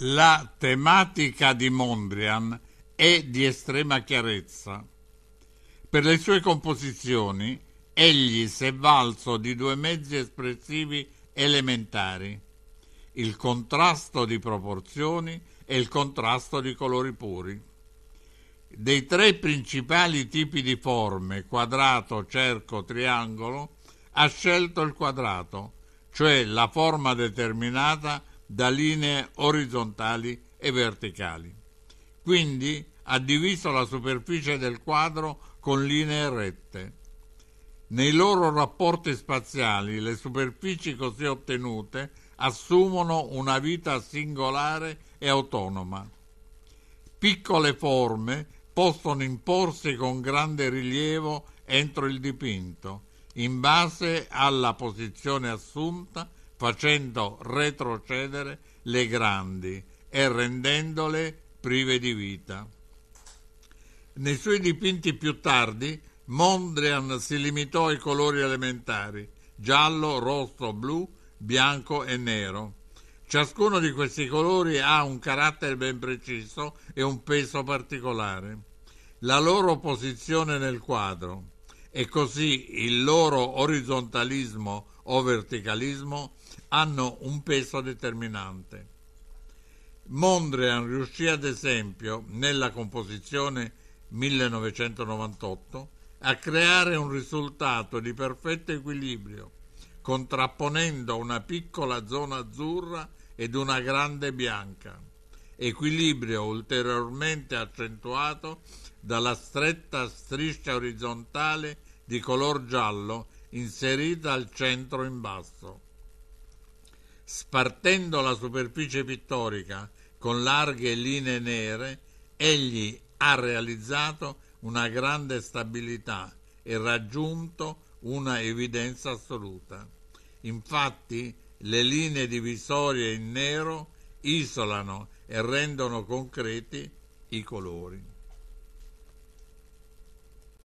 La tematica di Mondrian è di estrema chiarezza. Per le sue composizioni egli si è valso di due mezzi espressivi elementari, il contrasto di proporzioni e il contrasto di colori puri. Dei tre principali tipi di forme, quadrato, cerco, triangolo, ha scelto il quadrato, cioè la forma determinata da linee orizzontali e verticali. Quindi ha diviso la superficie del quadro con linee rette. Nei loro rapporti spaziali le superfici così ottenute assumono una vita singolare e autonoma. Piccole forme possono imporsi con grande rilievo entro il dipinto, in base alla posizione assunta facendo retrocedere le grandi e rendendole prive di vita. Nei suoi dipinti più tardi Mondrian si limitò ai colori elementari, giallo, rosso, blu, bianco e nero. Ciascuno di questi colori ha un carattere ben preciso e un peso particolare, la loro posizione nel quadro e così il loro orizzontalismo o verticalismo hanno un peso determinante. Mondrian riuscì ad esempio nella composizione 1998 a creare un risultato di perfetto equilibrio, contrapponendo una piccola zona azzurra ed una grande bianca, equilibrio ulteriormente accentuato dalla stretta striscia orizzontale di color giallo inserita al centro in basso spartendo la superficie pittorica con larghe linee nere, egli ha realizzato una grande stabilità e raggiunto una evidenza assoluta. Infatti le linee divisorie in nero isolano e rendono concreti i colori.